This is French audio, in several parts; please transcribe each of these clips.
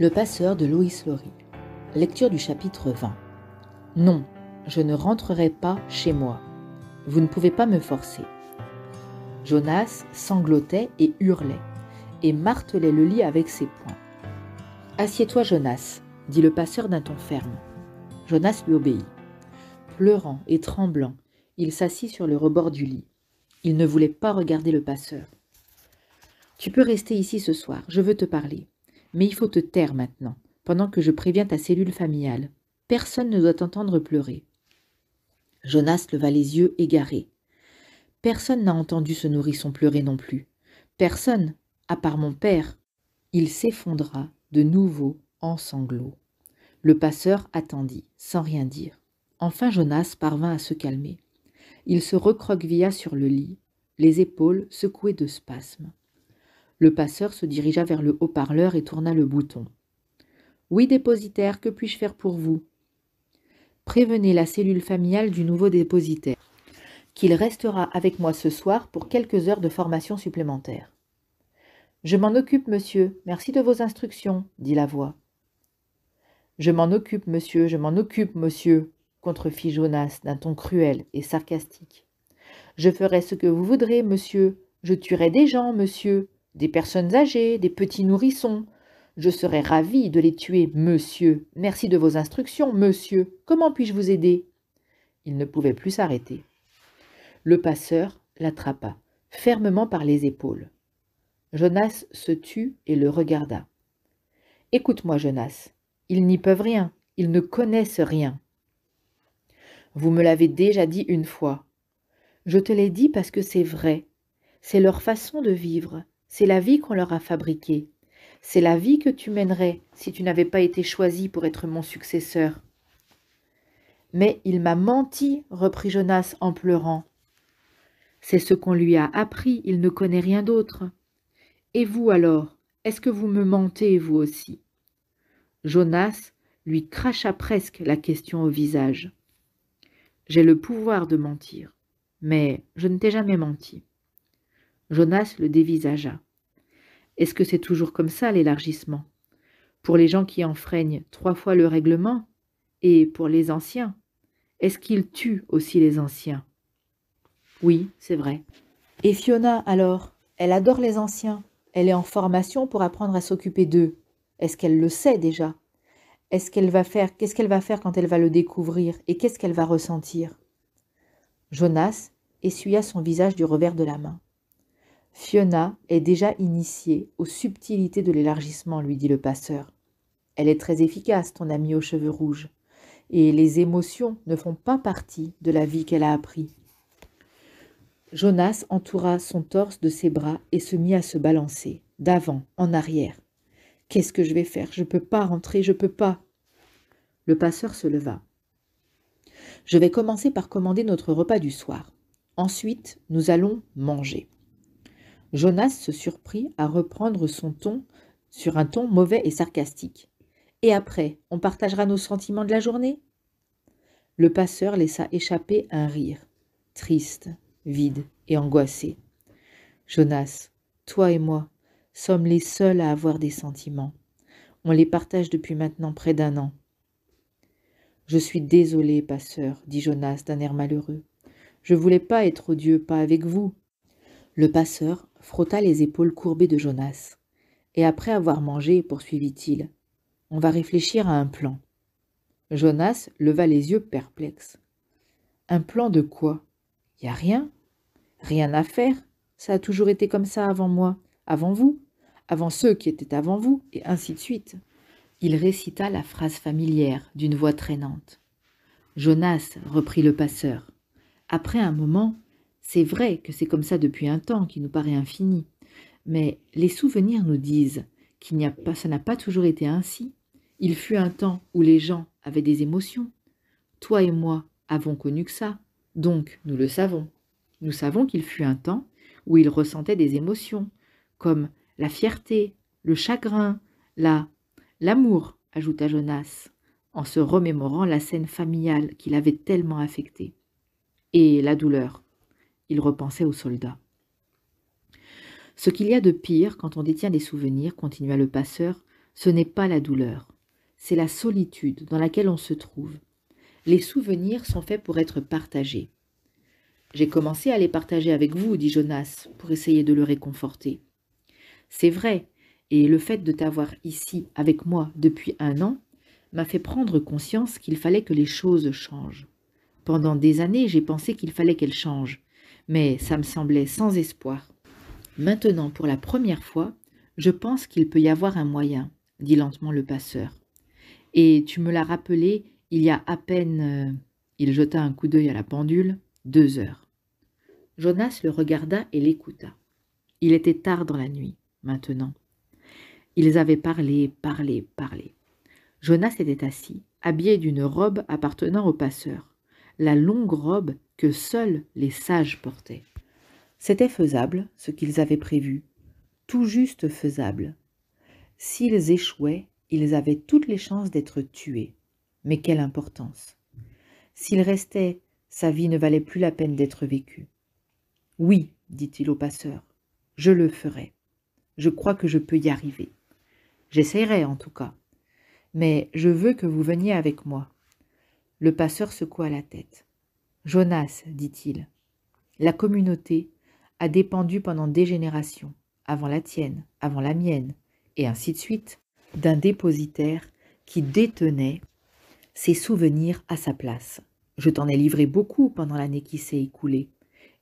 Le passeur de Louis Lori. Lecture du chapitre 20. Non, je ne rentrerai pas chez moi. Vous ne pouvez pas me forcer. Jonas sanglotait et hurlait, et martelait le lit avec ses poings. Assieds-toi, Jonas, dit le passeur d'un ton ferme. Jonas lui obéit. Pleurant et tremblant, il s'assit sur le rebord du lit. Il ne voulait pas regarder le passeur. Tu peux rester ici ce soir, je veux te parler. Mais il faut te taire maintenant, pendant que je préviens ta cellule familiale. Personne ne doit t'entendre pleurer. Jonas leva les yeux égarés. « Personne n'a entendu ce nourrisson pleurer non plus. Personne, à part mon père. Il s'effondra de nouveau en sanglots. Le passeur attendit, sans rien dire. Enfin Jonas parvint à se calmer. Il se recroquevilla sur le lit, les épaules secouées de spasmes. Le passeur se dirigea vers le haut-parleur et tourna le bouton. Oui, dépositaire, que puis-je faire pour vous Prévenez la cellule familiale du nouveau dépositaire, qu'il restera avec moi ce soir pour quelques heures de formation supplémentaire. Je m'en occupe, monsieur, merci de vos instructions, dit la voix. Je m'en occupe, monsieur, je m'en occupe, monsieur, contrefit Jonas d'un ton cruel et sarcastique. Je ferai ce que vous voudrez, monsieur, je tuerai des gens, monsieur, des personnes âgées, des petits nourrissons. Je serais ravi de les tuer, monsieur. Merci de vos instructions, monsieur. Comment puis-je vous aider Il ne pouvait plus s'arrêter. Le passeur l'attrapa, fermement par les épaules. Jonas se tut et le regarda. Écoute-moi, Jonas. Ils n'y peuvent rien. Ils ne connaissent rien. Vous me l'avez déjà dit une fois. Je te l'ai dit parce que c'est vrai. C'est leur façon de vivre. C'est la vie qu'on leur a fabriquée. C'est la vie que tu mènerais si tu n'avais pas été choisi pour être mon successeur. Mais il m'a menti, reprit Jonas en pleurant. C'est ce qu'on lui a appris, il ne connaît rien d'autre. Et vous alors, est-ce que vous me mentez, vous aussi Jonas lui cracha presque la question au visage. J'ai le pouvoir de mentir, mais je ne t'ai jamais menti. Jonas le dévisagea. Est-ce que c'est toujours comme ça l'élargissement Pour les gens qui enfreignent trois fois le règlement Et pour les anciens Est-ce qu'ils tuent aussi les anciens Oui, c'est vrai. Et Fiona, alors Elle adore les anciens. Elle est en formation pour apprendre à s'occuper d'eux. Est-ce qu'elle le sait déjà Est-ce qu'elle va faire Qu'est-ce qu'elle va faire quand elle va le découvrir Et qu'est-ce qu'elle va ressentir Jonas essuya son visage du revers de la main. Fiona est déjà initiée aux subtilités de l'élargissement, lui dit le passeur. Elle est très efficace, ton amie aux cheveux rouges, et les émotions ne font pas partie de la vie qu'elle a appris. Jonas entoura son torse de ses bras et se mit à se balancer, d'avant, en arrière. Qu'est-ce que je vais faire Je ne peux pas rentrer, je ne peux pas. Le passeur se leva. Je vais commencer par commander notre repas du soir. Ensuite, nous allons manger. Jonas se surprit à reprendre son ton sur un ton mauvais et sarcastique. Et après, on partagera nos sentiments de la journée Le passeur laissa échapper un rire, triste, vide et angoissé. Jonas, toi et moi, sommes les seuls à avoir des sentiments. On les partage depuis maintenant près d'un an. Je suis désolé, passeur, dit Jonas d'un air malheureux. Je voulais pas être odieux, pas avec vous. Le passeur frotta les épaules courbées de Jonas. Et après avoir mangé, poursuivit-il, on va réfléchir à un plan. Jonas leva les yeux perplexe. Un plan de quoi Y a rien Rien à faire. Ça a toujours été comme ça avant moi, avant vous, avant ceux qui étaient avant vous, et ainsi de suite. Il récita la phrase familière d'une voix traînante. Jonas, reprit le passeur. Après un moment, c'est vrai que c'est comme ça depuis un temps qui nous paraît infini, mais les souvenirs nous disent qu'il n'y a pas, ça n'a pas toujours été ainsi. Il fut un temps où les gens avaient des émotions. Toi et moi avons connu que ça, donc nous le savons. Nous savons qu'il fut un temps où ils ressentaient des émotions, comme la fierté, le chagrin, la l'amour, ajouta Jonas, en se remémorant la scène familiale qui l'avait tellement affecté. Et la douleur. Il repensait aux soldats. Ce qu'il y a de pire quand on détient des souvenirs, continua le passeur, ce n'est pas la douleur, c'est la solitude dans laquelle on se trouve. Les souvenirs sont faits pour être partagés. J'ai commencé à les partager avec vous, dit Jonas, pour essayer de le réconforter. C'est vrai, et le fait de t'avoir ici avec moi depuis un an m'a fait prendre conscience qu'il fallait que les choses changent. Pendant des années, j'ai pensé qu'il fallait qu'elles changent, mais ça me semblait sans espoir. Maintenant, pour la première fois, je pense qu'il peut y avoir un moyen, dit lentement le passeur. Et tu me l'as rappelé il y a à peine. Euh, il jeta un coup d'œil à la pendule, deux heures. Jonas le regarda et l'écouta. Il était tard dans la nuit, maintenant. Ils avaient parlé, parlé, parlé. Jonas était assis, habillé d'une robe appartenant au passeur la longue robe que seuls les sages portaient. C'était faisable, ce qu'ils avaient prévu, tout juste faisable. S'ils échouaient, ils avaient toutes les chances d'être tués. Mais quelle importance S'il restait, sa vie ne valait plus la peine d'être vécue. Oui, dit-il au passeur, je le ferai. Je crois que je peux y arriver. J'essaierai, en tout cas. Mais je veux que vous veniez avec moi. Le passeur secoua la tête. Jonas, dit-il, la communauté a dépendu pendant des générations, avant la tienne, avant la mienne, et ainsi de suite, d'un dépositaire qui détenait ses souvenirs à sa place. Je t'en ai livré beaucoup pendant l'année qui s'est écoulée,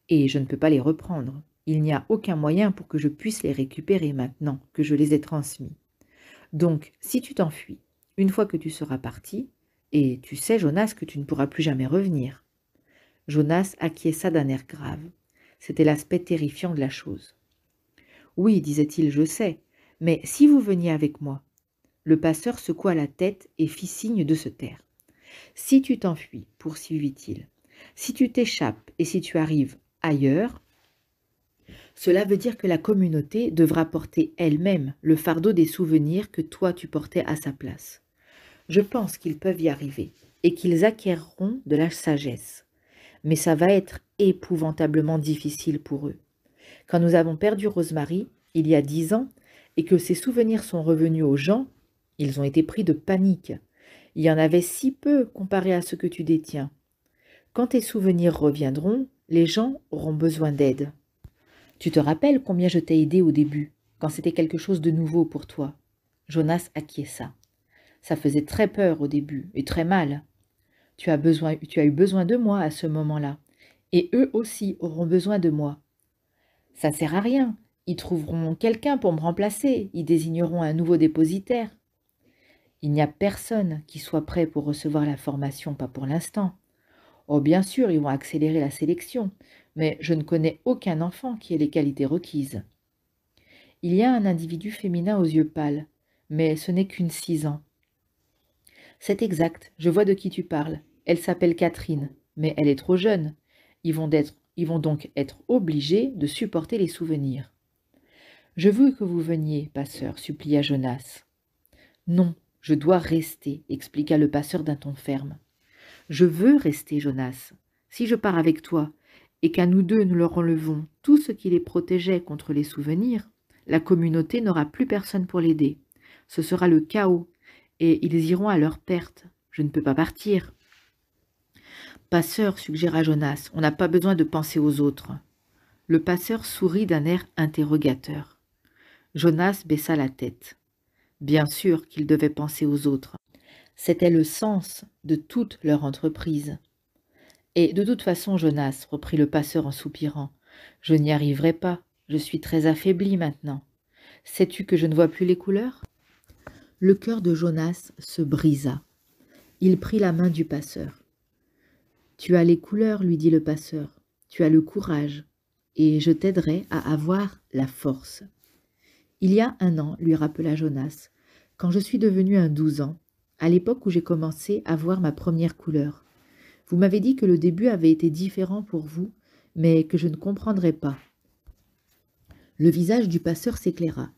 et je ne peux pas les reprendre. Il n'y a aucun moyen pour que je puisse les récupérer maintenant que je les ai transmis. Donc, si tu t'enfuis, une fois que tu seras parti, et tu sais, Jonas, que tu ne pourras plus jamais revenir. Jonas acquiesça d'un air grave. C'était l'aspect terrifiant de la chose. Oui, disait-il, je sais, mais si vous veniez avec moi. Le passeur secoua la tête et fit signe de se taire. Si tu t'enfuis, poursuivit-il, si tu t'échappes et si tu arrives ailleurs, cela veut dire que la communauté devra porter elle-même le fardeau des souvenirs que toi tu portais à sa place je pense qu'ils peuvent y arriver et qu'ils acquerront de la sagesse. Mais ça va être épouvantablement difficile pour eux. Quand nous avons perdu Rosemary, il y a dix ans, et que ses souvenirs sont revenus aux gens, ils ont été pris de panique. Il y en avait si peu comparé à ce que tu détiens. Quand tes souvenirs reviendront, les gens auront besoin d'aide. Tu te rappelles combien je t'ai aidé au début, quand c'était quelque chose de nouveau pour toi Jonas acquiesça. Ça faisait très peur au début et très mal. Tu as, besoin, tu as eu besoin de moi à ce moment-là. Et eux aussi auront besoin de moi. Ça sert à rien. Ils trouveront quelqu'un pour me remplacer. Ils désigneront un nouveau dépositaire. Il n'y a personne qui soit prêt pour recevoir la formation, pas pour l'instant. Oh, bien sûr, ils vont accélérer la sélection, mais je ne connais aucun enfant qui ait les qualités requises. Il y a un individu féminin aux yeux pâles, mais ce n'est qu'une six ans. C'est exact, je vois de qui tu parles. Elle s'appelle Catherine, mais elle est trop jeune. Ils vont, vont donc être obligés de supporter les souvenirs. Je veux que vous veniez, passeur, supplia Jonas. Non, je dois rester, expliqua le passeur d'un ton ferme. Je veux rester, Jonas. Si je pars avec toi, et qu'à nous deux nous leur enlevons tout ce qui les protégeait contre les souvenirs, la communauté n'aura plus personne pour l'aider. Ce sera le chaos et ils iront à leur perte. Je ne peux pas partir. Passeur, suggéra Jonas, on n'a pas besoin de penser aux autres. Le passeur sourit d'un air interrogateur. Jonas baissa la tête. Bien sûr qu'il devait penser aux autres. C'était le sens de toute leur entreprise. Et de toute façon, Jonas, reprit le passeur en soupirant, je n'y arriverai pas, je suis très affaibli maintenant. Sais-tu que je ne vois plus les couleurs le cœur de Jonas se brisa. Il prit la main du passeur. Tu as les couleurs, lui dit le passeur, tu as le courage, et je t'aiderai à avoir la force. Il y a un an, lui rappela Jonas, quand je suis devenu un douze ans, à l'époque où j'ai commencé à voir ma première couleur. Vous m'avez dit que le début avait été différent pour vous, mais que je ne comprendrais pas. Le visage du passeur s'éclaira.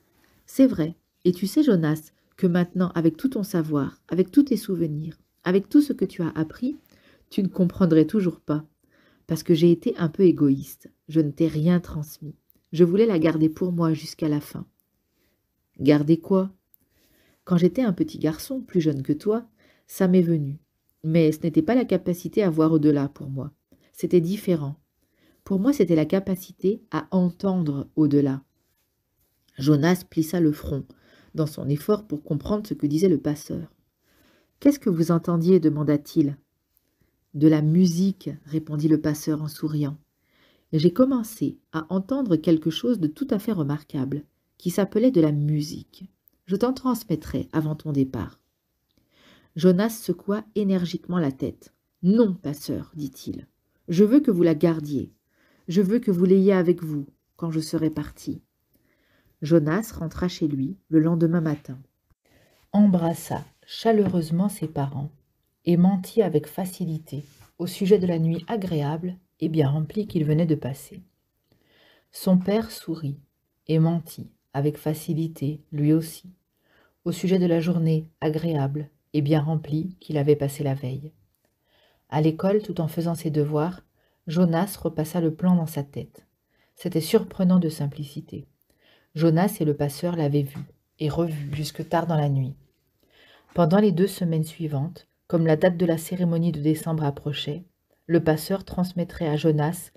C'est vrai, et tu sais, Jonas, que maintenant, avec tout ton savoir, avec tous tes souvenirs, avec tout ce que tu as appris, tu ne comprendrais toujours pas, parce que j'ai été un peu égoïste, je ne t'ai rien transmis, je voulais la garder pour moi jusqu'à la fin. Garder quoi Quand j'étais un petit garçon, plus jeune que toi, ça m'est venu, mais ce n'était pas la capacité à voir au-delà pour moi, c'était différent. Pour moi, c'était la capacité à entendre au-delà. Jonas plissa le front, dans son effort pour comprendre ce que disait le passeur. Qu'est-ce que vous entendiez demanda-t-il. De la musique, répondit le passeur en souriant. J'ai commencé à entendre quelque chose de tout à fait remarquable, qui s'appelait de la musique. Je t'en transmettrai avant ton départ. Jonas secoua énergiquement la tête. Non, passeur, dit-il. Je veux que vous la gardiez. Je veux que vous l'ayez avec vous quand je serai parti. Jonas rentra chez lui le lendemain matin, embrassa chaleureusement ses parents et mentit avec facilité au sujet de la nuit agréable et bien remplie qu'il venait de passer. Son père sourit et mentit avec facilité lui aussi au sujet de la journée agréable et bien remplie qu'il avait passée la veille. À l'école, tout en faisant ses devoirs, Jonas repassa le plan dans sa tête. C'était surprenant de simplicité. Jonas et le passeur l'avaient vu et revu jusque tard dans la nuit. Pendant les deux semaines suivantes, comme la date de la cérémonie de décembre approchait, le passeur transmettrait à Jonas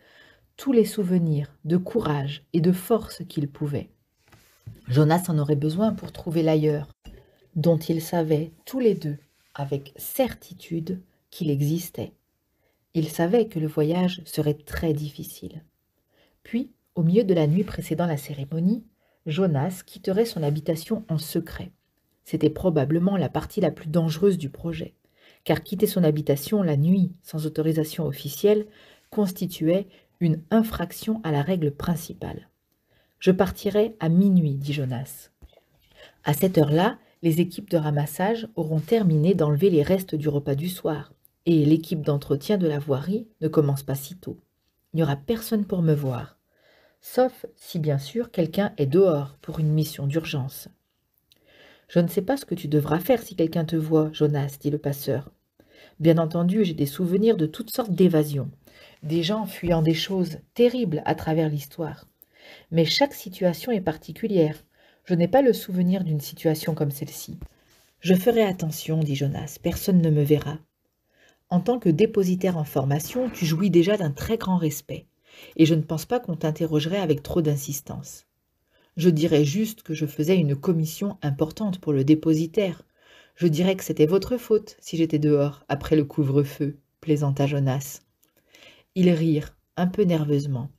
tous les souvenirs de courage et de force qu'il pouvait. Jonas en aurait besoin pour trouver l'ailleurs, dont ils savaient tous les deux avec certitude qu'il existait. Ils savaient que le voyage serait très difficile. Puis, au milieu de la nuit précédant la cérémonie, Jonas quitterait son habitation en secret. C'était probablement la partie la plus dangereuse du projet, car quitter son habitation la nuit sans autorisation officielle constituait une infraction à la règle principale. Je partirai à minuit, dit Jonas. À cette heure-là, les équipes de ramassage auront terminé d'enlever les restes du repas du soir, et l'équipe d'entretien de la voirie ne commence pas si tôt. Il n'y aura personne pour me voir sauf si bien sûr quelqu'un est dehors pour une mission d'urgence. Je ne sais pas ce que tu devras faire si quelqu'un te voit, Jonas, dit le passeur. Bien entendu, j'ai des souvenirs de toutes sortes d'évasions, des gens fuyant des choses terribles à travers l'histoire. Mais chaque situation est particulière. Je n'ai pas le souvenir d'une situation comme celle-ci. Je ferai attention, dit Jonas, personne ne me verra. En tant que dépositaire en formation, tu jouis déjà d'un très grand respect et je ne pense pas qu'on t'interrogerait avec trop d'insistance. Je dirais juste que je faisais une commission importante pour le dépositaire. Je dirais que c'était votre faute si j'étais dehors après le couvre-feu, plaisanta Jonas. Ils rirent, un peu nerveusement.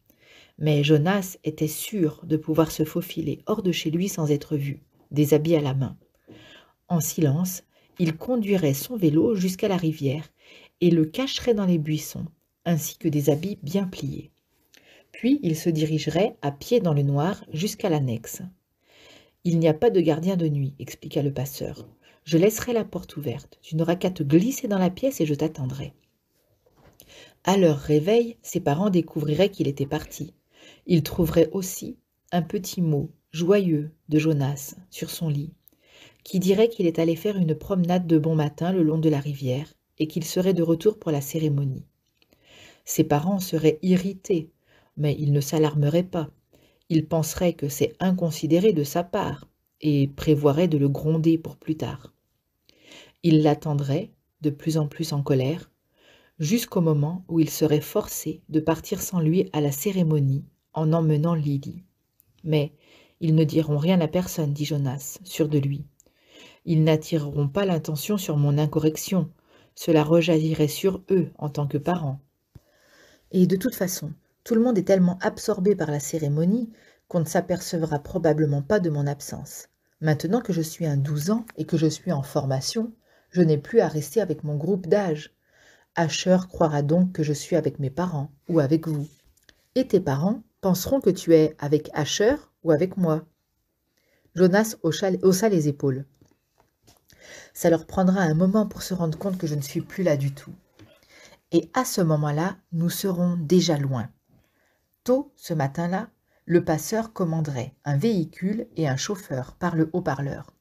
Mais Jonas était sûr de pouvoir se faufiler hors de chez lui sans être vu, des habits à la main. En silence, il conduirait son vélo jusqu'à la rivière et le cacherait dans les buissons, ainsi que des habits bien pliés. Puis il se dirigerait à pied dans le noir jusqu'à l'annexe. Il n'y a pas de gardien de nuit, expliqua le passeur. Je laisserai la porte ouverte. Tu n'auras qu'à te glisser dans la pièce et je t'attendrai. À leur réveil, ses parents découvriraient qu'il était parti. Ils trouveraient aussi un petit mot joyeux de Jonas sur son lit, qui dirait qu'il est allé faire une promenade de bon matin le long de la rivière et qu'il serait de retour pour la cérémonie. Ses parents seraient irrités mais il ne s'alarmerait pas. Il penserait que c'est inconsidéré de sa part et prévoirait de le gronder pour plus tard. Il l'attendrait, de plus en plus en colère, jusqu'au moment où il serait forcé de partir sans lui à la cérémonie en emmenant Lily. Mais ils ne diront rien à personne, dit Jonas, sûr de lui. Ils n'attireront pas l'attention sur mon incorrection. Cela rejaillirait sur eux en tant que parents. Et de toute façon, tout le monde est tellement absorbé par la cérémonie qu'on ne s'apercevra probablement pas de mon absence. Maintenant que je suis un 12 ans et que je suis en formation, je n'ai plus à rester avec mon groupe d'âge. Asher croira donc que je suis avec mes parents ou avec vous. Et tes parents penseront que tu es avec Asher ou avec moi. Jonas haussa les épaules. Ça leur prendra un moment pour se rendre compte que je ne suis plus là du tout. Et à ce moment-là, nous serons déjà loin. Tôt ce matin-là, le passeur commanderait un véhicule et un chauffeur par le haut-parleur.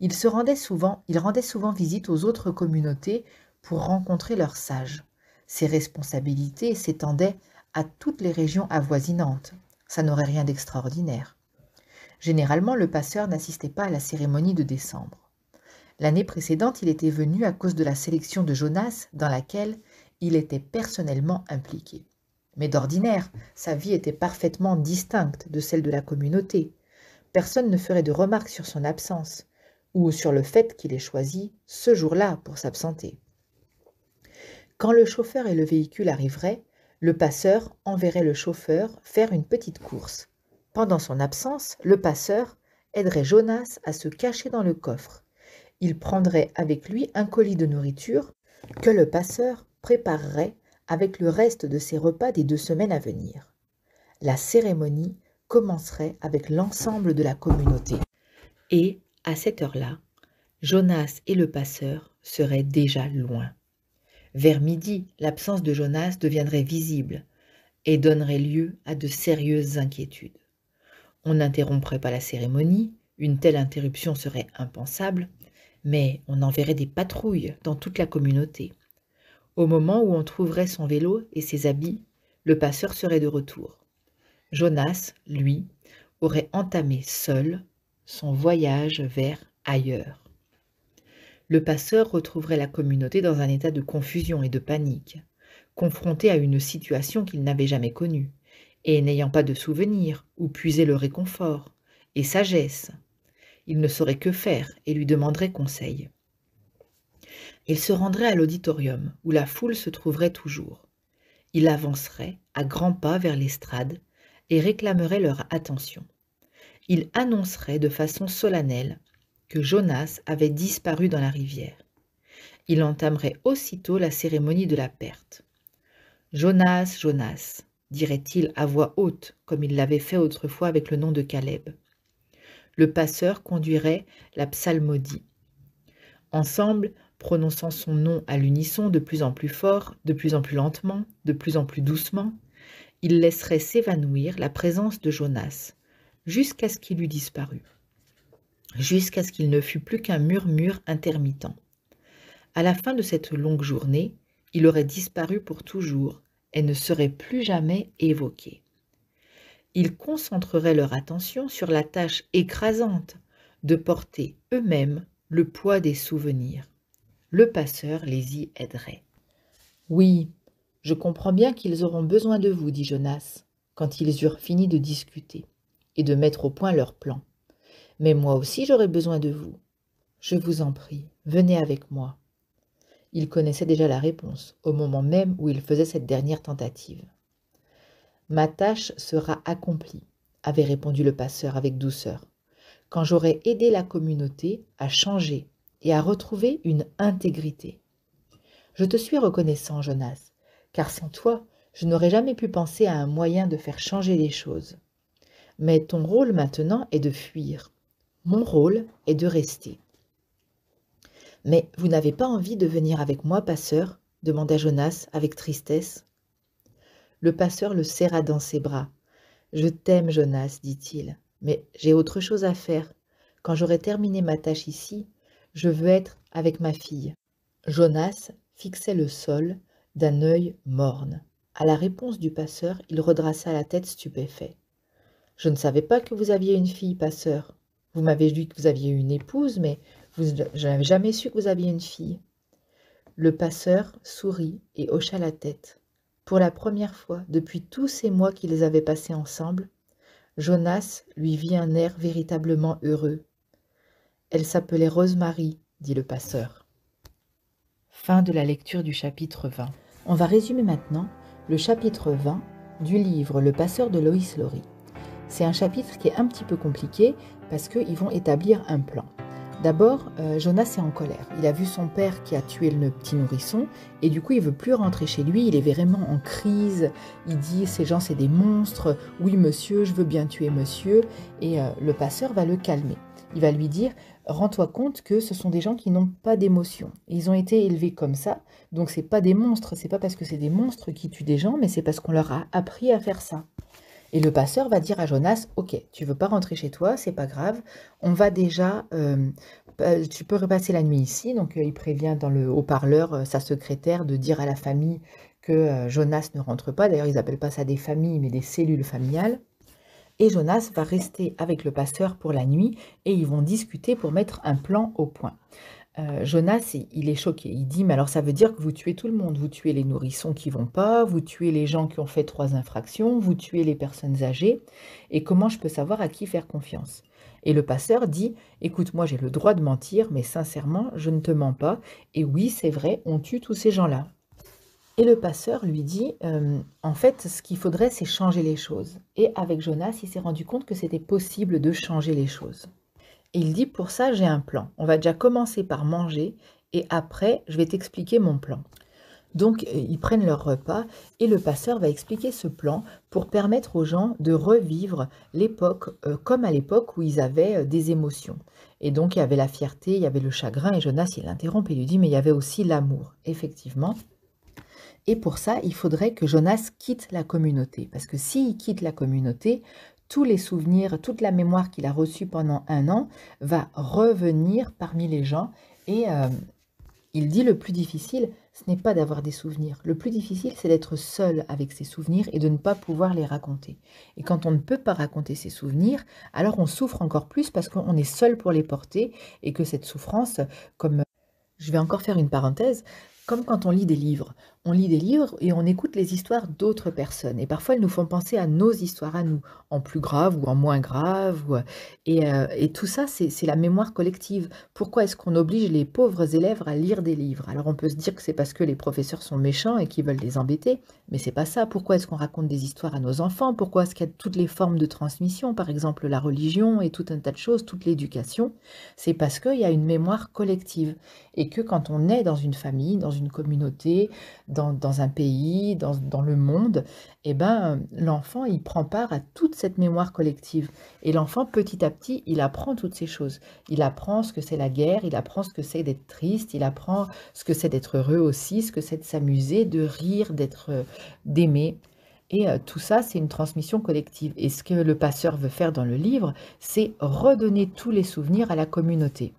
Il, se rendait souvent, il rendait souvent visite aux autres communautés pour rencontrer leurs sages. Ses responsabilités s'étendaient à toutes les régions avoisinantes. Ça n'aurait rien d'extraordinaire. Généralement, le passeur n'assistait pas à la cérémonie de décembre. L'année précédente, il était venu à cause de la sélection de Jonas dans laquelle il était personnellement impliqué. Mais d'ordinaire, sa vie était parfaitement distincte de celle de la communauté. Personne ne ferait de remarques sur son absence, ou sur le fait qu'il ait choisi ce jour-là pour s'absenter. Quand le chauffeur et le véhicule arriveraient, le passeur enverrait le chauffeur faire une petite course. Pendant son absence, le passeur aiderait Jonas à se cacher dans le coffre. Il prendrait avec lui un colis de nourriture que le passeur préparerait avec le reste de ses repas des deux semaines à venir. La cérémonie commencerait avec l'ensemble de la communauté. Et, à cette heure-là, Jonas et le passeur seraient déjà loin. Vers midi, l'absence de Jonas deviendrait visible et donnerait lieu à de sérieuses inquiétudes. On n'interromprait pas la cérémonie, une telle interruption serait impensable, mais on enverrait des patrouilles dans toute la communauté. Au moment où on trouverait son vélo et ses habits, le passeur serait de retour. Jonas, lui, aurait entamé seul son voyage vers ailleurs. Le passeur retrouverait la communauté dans un état de confusion et de panique, confronté à une situation qu'il n'avait jamais connue, et n'ayant pas de souvenirs où puiser le réconfort et sagesse. Il ne saurait que faire et lui demanderait conseil. Il se rendrait à l'auditorium, où la foule se trouverait toujours. Il avancerait à grands pas vers l'estrade et réclamerait leur attention. Il annoncerait de façon solennelle que Jonas avait disparu dans la rivière. Il entamerait aussitôt la cérémonie de la perte. Jonas, Jonas, dirait-il à voix haute, comme il l'avait fait autrefois avec le nom de Caleb. Le passeur conduirait la psalmodie. Ensemble, prononçant son nom à l'unisson de plus en plus fort, de plus en plus lentement, de plus en plus doucement, il laisserait s'évanouir la présence de Jonas, jusqu'à ce qu'il eût disparu, jusqu'à ce qu'il ne fût plus qu'un murmure intermittent. À la fin de cette longue journée, il aurait disparu pour toujours et ne serait plus jamais évoqué. Ils concentreraient leur attention sur la tâche écrasante de porter eux-mêmes le poids des souvenirs le passeur les y aiderait. Oui, je comprends bien qu'ils auront besoin de vous, dit Jonas, quand ils eurent fini de discuter et de mettre au point leur plan. Mais moi aussi j'aurai besoin de vous. Je vous en prie, venez avec moi. Il connaissait déjà la réponse, au moment même où il faisait cette dernière tentative. Ma tâche sera accomplie, avait répondu le passeur avec douceur, quand j'aurai aidé la communauté à changer et à retrouver une intégrité. Je te suis reconnaissant, Jonas, car sans toi, je n'aurais jamais pu penser à un moyen de faire changer les choses. Mais ton rôle maintenant est de fuir. Mon rôle est de rester. Mais vous n'avez pas envie de venir avec moi, passeur demanda Jonas avec tristesse. Le passeur le serra dans ses bras. Je t'aime, Jonas, dit-il, mais j'ai autre chose à faire. Quand j'aurai terminé ma tâche ici, je veux être avec ma fille. Jonas fixait le sol d'un œil morne. À la réponse du passeur, il redressa la tête stupéfait. Je ne savais pas que vous aviez une fille, passeur. Vous m'avez dit que vous aviez une épouse, mais je n'avais jamais su que vous aviez une fille. Le passeur sourit et hocha la tête. Pour la première fois depuis tous ces mois qu'ils avaient passés ensemble, Jonas lui vit un air véritablement heureux. Elle s'appelait Rosemary, dit le passeur. Fin de la lecture du chapitre 20. On va résumer maintenant le chapitre 20 du livre Le passeur de Loïs Laurie. C'est un chapitre qui est un petit peu compliqué parce qu'ils vont établir un plan. D'abord, euh, Jonas est en colère. Il a vu son père qui a tué le petit nourrisson et du coup, il veut plus rentrer chez lui. Il est vraiment en crise. Il dit ces gens, c'est des monstres. Oui, monsieur, je veux bien tuer monsieur. Et euh, le passeur va le calmer il va lui dire Rends-toi compte que ce sont des gens qui n'ont pas d'émotion. Ils ont été élevés comme ça, donc ce n'est pas des monstres, c'est pas parce que c'est des monstres qui tuent des gens, mais c'est parce qu'on leur a appris à faire ça. Et le passeur va dire à Jonas Ok, tu veux pas rentrer chez toi, c'est pas grave, on va déjà. Euh, euh, tu peux repasser la nuit ici. Donc euh, il prévient dans le haut-parleur sa secrétaire de dire à la famille que Jonas ne rentre pas. D'ailleurs, ils appellent pas ça des familles, mais des cellules familiales et Jonas va rester avec le pasteur pour la nuit et ils vont discuter pour mettre un plan au point. Euh, Jonas, il est choqué. Il dit, mais alors ça veut dire que vous tuez tout le monde. Vous tuez les nourrissons qui vont pas, vous tuez les gens qui ont fait trois infractions, vous tuez les personnes âgées. Et comment je peux savoir à qui faire confiance Et le pasteur dit, écoute, moi j'ai le droit de mentir, mais sincèrement, je ne te mens pas. Et oui, c'est vrai, on tue tous ces gens-là. Et le passeur lui dit, euh, en fait, ce qu'il faudrait, c'est changer les choses. Et avec Jonas, il s'est rendu compte que c'était possible de changer les choses. Et il dit, pour ça, j'ai un plan. On va déjà commencer par manger, et après, je vais t'expliquer mon plan. Donc, euh, ils prennent leur repas et le passeur va expliquer ce plan pour permettre aux gens de revivre l'époque euh, comme à l'époque où ils avaient des émotions. Et donc, il y avait la fierté, il y avait le chagrin et Jonas, il l'interrompt et lui dit, mais il y avait aussi l'amour. Effectivement, et pour ça, il faudrait que Jonas quitte la communauté. Parce que s'il quitte la communauté, tous les souvenirs, toute la mémoire qu'il a reçue pendant un an va revenir parmi les gens. Et euh, il dit le plus difficile, ce n'est pas d'avoir des souvenirs. Le plus difficile, c'est d'être seul avec ses souvenirs et de ne pas pouvoir les raconter. Et quand on ne peut pas raconter ses souvenirs, alors on souffre encore plus parce qu'on est seul pour les porter et que cette souffrance, comme... Je vais encore faire une parenthèse, comme quand on lit des livres on lit des livres et on écoute les histoires d'autres personnes. Et parfois, elles nous font penser à nos histoires à nous, en plus grave ou en moins grave. Euh, euh, et, tout ça, c'est la mémoire collective. Pourquoi est-ce qu'on oblige les pauvres élèves à lire des livres Alors, on peut se dire que c'est parce que les professeurs sont méchants et qu'ils veulent les embêter, mais c'est pas ça. Pourquoi est-ce qu'on raconte des histoires à nos enfants Pourquoi est-ce qu'il y a toutes les formes de transmission, par exemple la religion et tout un tas de choses, toute l'éducation C'est parce qu'il y a une mémoire collective et que quand on est dans une famille, dans une communauté, dans, un pays, dans, le monde, eh ben, l'enfant, il prend part à toute cette mémoire collective. Et l'enfant, petit à petit, il apprend toutes ces choses. Il apprend ce que c'est la guerre, il apprend ce que c'est d'être triste, il apprend ce que c'est d'être heureux aussi, ce que c'est de s'amuser, de rire, d'être euh, d'aimer. Et euh, tout ça, c'est une transmission collective. Et ce que le passeur veut faire dans le livre, c'est redonner tous les souvenirs à la communauté.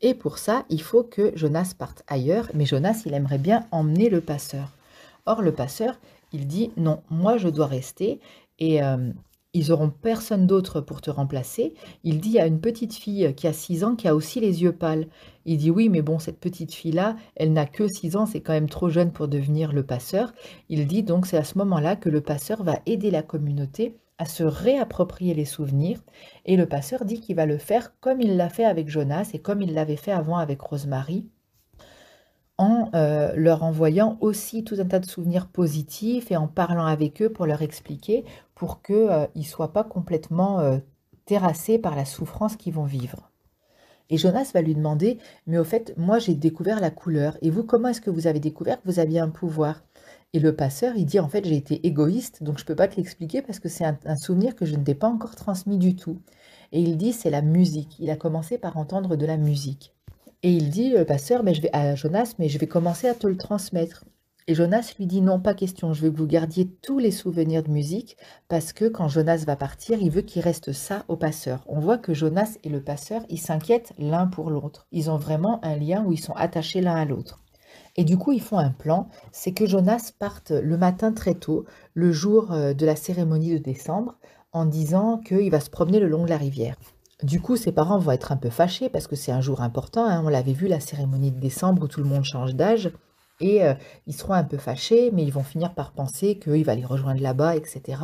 Et pour ça, il faut que Jonas parte ailleurs, mais Jonas, il aimerait bien emmener le passeur. Or, le passeur, il dit non, moi je dois rester et euh, ils n'auront personne d'autre pour te remplacer. Il dit à une petite fille qui a 6 ans qui a aussi les yeux pâles. Il dit oui, mais bon, cette petite fille-là, elle n'a que 6 ans, c'est quand même trop jeune pour devenir le passeur. Il dit donc c'est à ce moment-là que le passeur va aider la communauté à se réapproprier les souvenirs, et le passeur dit qu'il va le faire comme il l'a fait avec Jonas et comme il l'avait fait avant avec Rosemary, en euh, leur envoyant aussi tout un tas de souvenirs positifs et en parlant avec eux pour leur expliquer, pour qu'ils euh, ne soient pas complètement euh, terrassés par la souffrance qu'ils vont vivre. Et Jonas va lui demander, mais au fait, moi j'ai découvert la couleur, et vous, comment est-ce que vous avez découvert que vous aviez un pouvoir et le passeur, il dit en fait j'ai été égoïste, donc je ne peux pas te l'expliquer parce que c'est un, souvenir que je ne t'ai pas encore transmis du tout. Et il dit c'est la musique. Il a commencé par entendre de la musique. Et il dit le euh, passeur, mais ben, je vais à Jonas, mais je vais commencer à te le transmettre. Et Jonas lui dit non, pas question, je veux que vous gardiez tous les souvenirs de musique, parce que quand Jonas va partir, il veut qu'il reste ça au passeur. On voit que Jonas et le passeur, ils s'inquiètent l'un pour l'autre. Ils ont vraiment un lien où ils sont attachés l'un à l'autre. Et du coup, ils font un plan, c'est que Jonas parte le matin très tôt, le jour euh, de la cérémonie de décembre, en disant qu'il va se promener le long de la rivière. Du coup, ses parents vont être un peu fâchés parce que c'est un jour important. Hein, on l'avait vu, la cérémonie de décembre où tout le monde change d'âge. Et euh, ils seront un peu fâchés, mais ils vont finir par penser qu'il va les rejoindre là-bas, etc.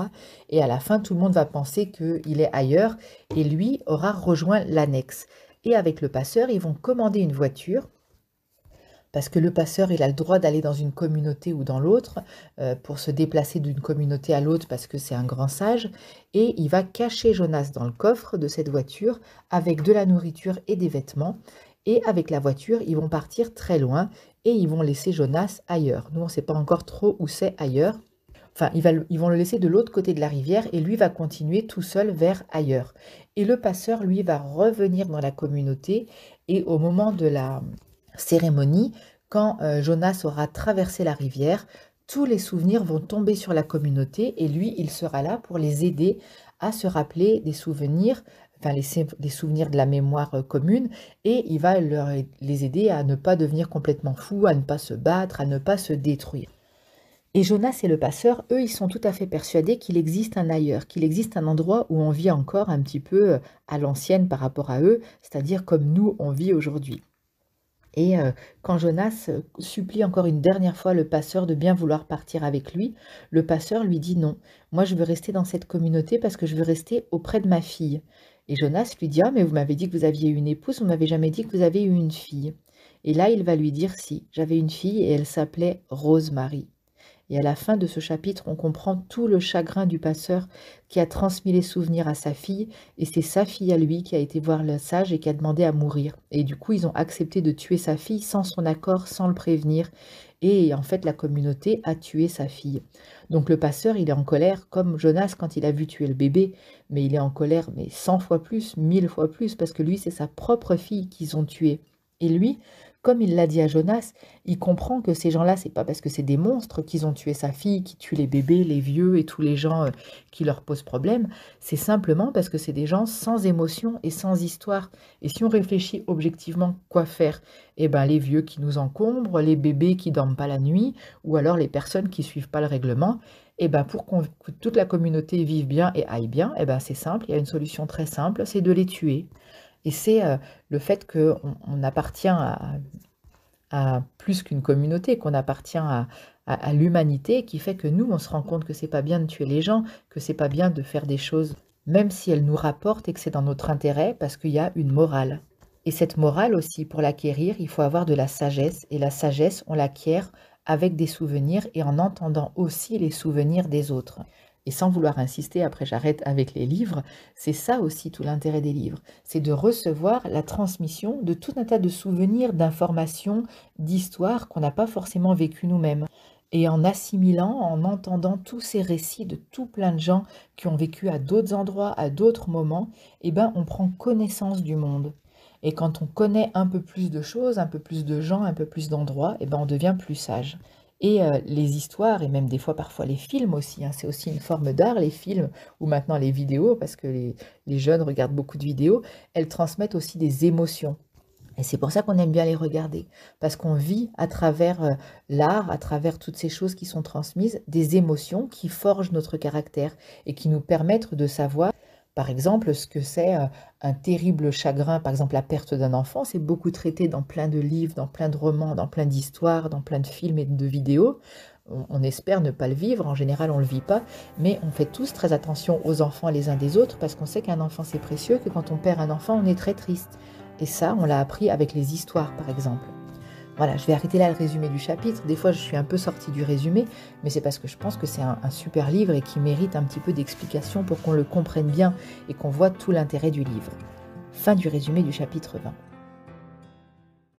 Et à la fin, tout le monde va penser qu'il est ailleurs et lui aura rejoint l'annexe. Et avec le passeur, ils vont commander une voiture parce que le passeur, il a le droit d'aller dans une communauté ou dans l'autre, euh, pour se déplacer d'une communauté à l'autre, parce que c'est un grand sage, et il va cacher Jonas dans le coffre de cette voiture avec de la nourriture et des vêtements. Et avec la voiture, ils vont partir très loin et ils vont laisser Jonas ailleurs. Nous, on ne sait pas encore trop où c'est ailleurs, enfin ils, vont le laisser de l'autre côté de la rivière et lui va continuer tout seul vers ailleurs. Et le passeur, lui, va revenir dans la communauté et au moment de la, cérémonie, quand euh, Jonas aura traversé la rivière, tous les souvenirs vont tomber sur la communauté et lui, il sera là pour les aider à se rappeler des souvenirs, enfin les, souvenirs de la mémoire euh, commune et il va leur, les aider à ne pas devenir complètement fous, à ne pas se battre, à ne pas se détruire. Et Jonas et le passeur, eux, ils sont tout à fait persuadés qu'il existe un ailleurs, qu'il existe un endroit où on vit encore un petit peu euh, à l'ancienne par rapport à eux, c'est-à-dire comme nous on vit aujourd'hui. Et euh, quand Jonas euh, supplie encore une dernière fois le passeur de bien vouloir partir avec lui, le passeur lui dit non, moi je veux rester dans cette communauté parce que je veux rester auprès de ma fille. Et Jonas lui dit Ah, mais vous m'avez dit que vous aviez une épouse, vous m'avez jamais dit que vous avez eu une fille. Et là, il va lui dire Si, j'avais une fille et elle s'appelait Rosemary. Et à la fin de ce chapitre, on comprend tout le chagrin du passeur qui a transmis les souvenirs à sa fille, et c'est sa fille à lui qui a été voir le sage et qui a demandé à mourir. Et du coup, ils ont accepté de tuer sa fille sans son accord, sans le prévenir. Et en fait, la communauté a tué sa fille. Donc le passeur, il est en colère, comme Jonas quand il a vu tuer le bébé, mais il est en colère, mais 100 fois plus, mille fois plus, parce que lui, c'est sa propre fille qu'ils ont tuée. Et lui, comme il l'a dit à Jonas, il comprend que ces gens-là, c'est pas parce que c'est des monstres qu'ils ont tué sa fille, qui tuent les bébés, les vieux et tous les gens euh, qui leur posent problème. C'est simplement parce que c'est des gens sans émotion et sans histoire. Et si on réfléchit objectivement quoi faire, eh ben les vieux qui nous encombrent, les bébés qui dorment pas la nuit, ou alors les personnes qui suivent pas le règlement, eh ben pour que toute la communauté vive bien et aille bien, eh ben c'est simple. Il y a une solution très simple, c'est de les tuer. Et c'est euh, le fait qu'on on appartient à, plus qu'une communauté, qu'on appartient à, à l'humanité, qui fait que nous, on se rend compte que c'est pas bien de tuer les gens, que c'est pas bien de faire des choses, même si elles nous rapportent et que c'est dans notre intérêt, parce qu'il y a une morale. Et cette morale aussi, pour l'acquérir, il faut avoir de la sagesse. Et la sagesse, on l'acquiert avec des souvenirs et en entendant aussi les souvenirs des autres. Et sans vouloir insister, après j'arrête avec les livres, c'est ça aussi tout l'intérêt des livres, c'est de recevoir la transmission de tout un tas de souvenirs, d'informations, d'histoires qu'on n'a pas forcément vécues nous-mêmes. Et en assimilant, en entendant tous ces récits de tout plein de gens qui ont vécu à d'autres endroits, à d'autres moments, eh ben on prend connaissance du monde. Et quand on connaît un peu plus de choses, un peu plus de gens, un peu plus d'endroits, eh ben on devient plus sage. Et euh, les histoires, et même des fois parfois les films aussi, hein. c'est aussi une forme d'art, les films, ou maintenant les vidéos, parce que les, les jeunes regardent beaucoup de vidéos, elles transmettent aussi des émotions. Et c'est pour ça qu'on aime bien les regarder, parce qu'on vit à travers euh, l'art, à travers toutes ces choses qui sont transmises, des émotions qui forgent notre caractère et qui nous permettent de savoir par exemple, ce que c'est euh, un terrible chagrin, par exemple la perte d'un enfant, c'est beaucoup traité dans plein de livres, dans plein de romans, dans plein d'histoires, dans plein de films et de vidéos. On, espère ne pas le vivre, en général on ne le vit pas, mais on fait tous très attention aux enfants les uns des autres parce qu'on sait qu'un enfant c'est précieux, que quand on perd un enfant on est très triste. Et ça, on l'a appris avec les histoires par exemple. Voilà, je vais arrêter là le résumé du chapitre. Des fois, je suis un peu sortie du résumé, mais c'est parce que je pense que c'est un, un, super livre et qui mérite un petit peu d'explication pour qu'on le comprenne bien et qu'on voit tout l'intérêt du livre. Fin du résumé du chapitre 20.